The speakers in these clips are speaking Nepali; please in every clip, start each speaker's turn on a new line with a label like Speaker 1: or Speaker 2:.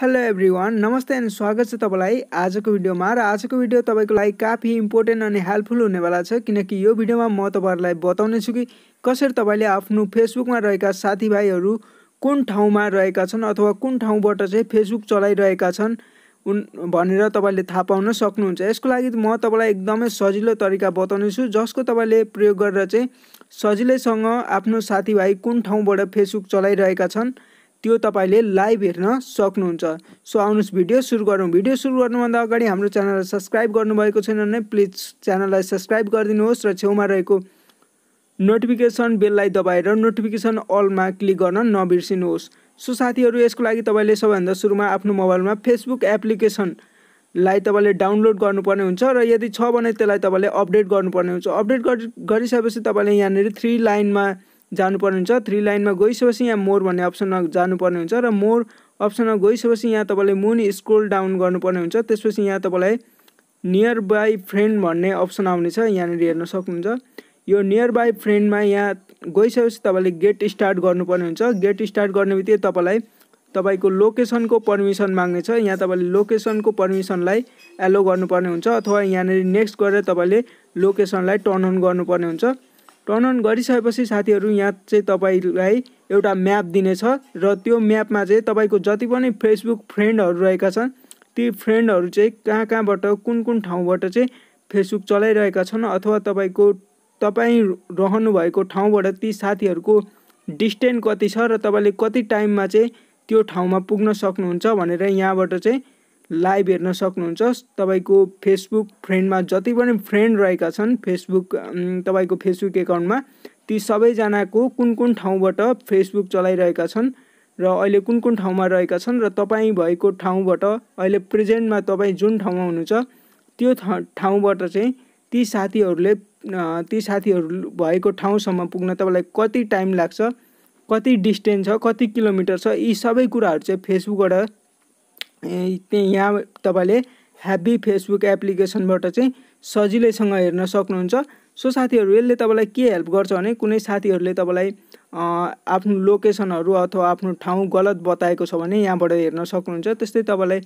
Speaker 1: हेलो एभ्री वान नमस्ते अनि स्वागत छ तपाईँलाई आजको भिडियोमा र आजको भिडियो तपाईँको लागि काफी इम्पोर्टेन्ट अनि हेल्पफुल हुनेवाला छ किनकि यो भिडियोमा म तपाईँहरूलाई बताउने छु कि कसरी तपाईँले आफ्नो फेसबुकमा रहेका साथीभाइहरू कुन ठाउँमा रहेका छन् अथवा कुन ठाउँबाट चाहिँ फेसबुक चलाइरहेका छन् उन भनेर तपाईँले थाहा पाउन सक्नुहुन्छ यसको लागि म तपाईँलाई एकदमै सजिलो तरिका बताउनेछु जसको तपाईँले प्रयोग गरेर चाहिँ सजिलैसँग आफ्नो साथीभाइ कुन ठाउँबाट फेसबुक चलाइरहेका छन् त्यो तपाईँले लाइभ हेर्न सक्नुहुन्छ सो आउनुहोस् भिडियो सुरु गरौँ भिडियो सुरु गर्नुभन्दा अगाडि हाम्रो च्यानललाई सब्सक्राइब गर्नुभएको छैन भने प्लिज च्यानललाई सब्सक्राइब गरिदिनुहोस् र छेउमा रहेको नोटिफिकेसन बेललाई दबाएर नोटिफिकेसन अलमा क्लिक गर्न नबिर्सिनुहोस् सो साथीहरू यसको लागि तपाईँले सबैभन्दा सुरुमा आफ्नो मोबाइलमा फेसबुक लाई तपाईँले डाउनलोड गर्नुपर्ने हुन्छ र यदि छ भने त्यसलाई तपाईँले अपडेट गर्नुपर्ने हुन्छ अपडेट गरिसकेपछि तपाईँले यहाँनिर थ्री लाइनमा जानुपर्ने हुन्छ थ्री लाइनमा गइसकेपछि यहाँ मोर भन्ने अप्सनमा जानुपर्ने हुन्छ र मोर अप्सनमा गइसकेपछि यहाँ तपाईँले मुन स्क्रोल डाउन गर्नुपर्ने हुन्छ त्यसपछि यहाँ तपाईँलाई नियर बाई फ्रेन्ड भन्ने अप्सन आउनेछ यहाँनिर हेर्न सक्नुहुन्छ यो नियर बाई फ्रेन्डमा यहाँ गइसकेपछि तपाईँले गेट स्टार्ट गर्नुपर्ने हुन्छ गेट स्टार्ट गर्ने बित्तिकै तपाईँलाई तपाईँको लोकेसनको पर्मिसन माग्नेछ यहाँ तपाईँले लोकेसनको पर्मिसनलाई एलो गर्नुपर्ने हुन्छ अथवा यहाँनिर नेक्स्ट गरेर तपाईँले लोकेसनलाई टर्न अन गर्नुपर्ने हुन्छ टर्न अन गरिसकेपछि साथीहरू यहाँ चाहिँ तपाईँलाई एउटा म्याप दिनेछ र त्यो म्यापमा चाहिँ तपाईँको जति पनि फेसबुक फ्रेन्डहरू रहेका छन् ती फ्रेन्डहरू चाहिँ कहाँ कहाँबाट कुन कुन ठाउँबाट चाहिँ फेसबुक चलाइरहेका छन् अथवा तपाईँको तपाईँ भएको ठाउँबाट ती साथीहरूको डिस्टेन्स कति छ र तपाईँले कति टाइममा चाहिँ त्यो ठाउँमा पुग्न सक्नुहुन्छ भनेर यहाँबाट चाहिँ लाइभ हेर्न सक्नुहुन्छ तपाईँको फेसबुक फ्रेन्डमा जति पनि फ्रेन्ड रहेका छन् फेसबुक तपाईँको फेसबुक एकाउन्टमा ती सबैजनाको कुन कुन ठाउँबाट फेसबुक चलाइरहेका छन् र अहिले कुन कुन ठाउँमा रहेका छन् र तपाईँ भएको ठाउँबाट अहिले प्रेजेन्टमा तपाईँ जुन ठाउँमा हुनुहुन्छ त्यो ठाउँबाट चाहिँ ती साथीहरूले ती साथीहरू भएको ठाउँसम्म पुग्न तपाईँलाई कति टाइम लाग्छ कति डिस्टेन्स छ कति किलोमिटर छ यी सबै कुराहरू चाहिँ फेसबुकबाट त्यहाँ यहाँ तपाईँले ह्याप्पी फेसबुक एप्लिकेसनबाट चाहिँ सजिलैसँग हेर्न सक्नुहुन्छ सो साथीहरू यसले तपाईँलाई के हेल्प गर्छ भने कुनै साथीहरूले तपाईँलाई आफ्नो लोकेसनहरू अथवा आफ्नो ठाउँ गलत बताएको छ भने यहाँबाट हेर्न सक्नुहुन्छ त्यस्तै तपाईँलाई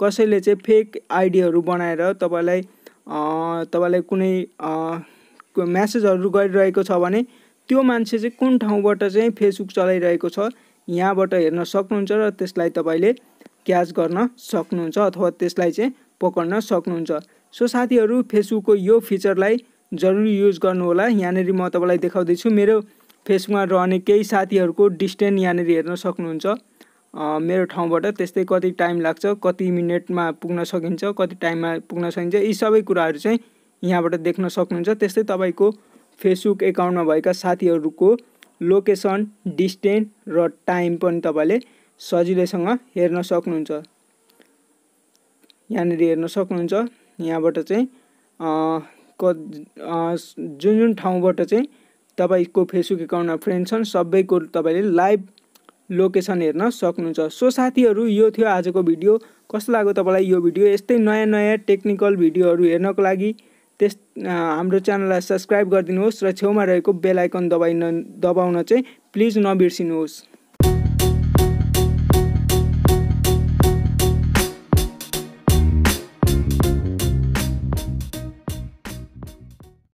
Speaker 1: कसैले चाहिँ फेक आइडीहरू बनाएर तपाईँलाई तपाईँलाई कुनै म्यासेजहरू गरिरहेको छ भने त्यो मान्छे चाहिँ कुन ठाउँबाट चाहिँ फेसबुक चलाइरहेको छ यहाँबाट हेर्न सक्नुहुन्छ र त्यसलाई तपाईँले क्याच गर्न सक्नुहुन्छ अथवा त्यसलाई चाहिँ पक्र्न सक्नुहुन्छ सो साथीहरू फेसबुकको यो फिचरलाई जरुर युज गर्नुहोला यहाँनिर म तपाईँलाई देखाउँदैछु मेरो फेसबुकमा रहने केही साथीहरूको डिस्टेन्स यहाँनिर हेर्न सक्नुहुन्छ मेरो ठाउँबाट त्यस्तै कति टाइम लाग्छ कति मिनटमा पुग्न सकिन्छ कति टाइममा पुग्न सकिन्छ यी सबै कुराहरू चाहिँ यहाँबाट देख्न सक्नुहुन्छ त्यस्तै तपाईँको फेसबुक एकाउन्टमा भएका साथीहरूको लोकेसन डिस्टेन्स र टाइम पनि तपाईँले सजिलैसँग हेर्न सक्नुहुन्छ यहाँनिर हेर्न सक्नुहुन्छ यहाँबाट चाहिँ क जुन जुन ठाउँबाट चाहिँ तपाईँको फेसबुक एकाउन्टमा फ्रेन्ड छन् सबैको तपाईँले लाइभ लोकेसन हेर्न सक्नुहुन्छ सो साथीहरू यो थियो आजको भिडियो कस्तो लाग्यो तपाईँलाई यो भिडियो यस्तै नयाँ नयाँ टेक्निकल भिडियोहरू हेर्नको लागि त्यस हाम्रो च्यानललाई सब्सक्राइब गरिदिनुहोस् र छेउमा रहेको बेल आइकन दबाइन दबाउन चाहिँ प्लिज नबिर्सिनुहोस्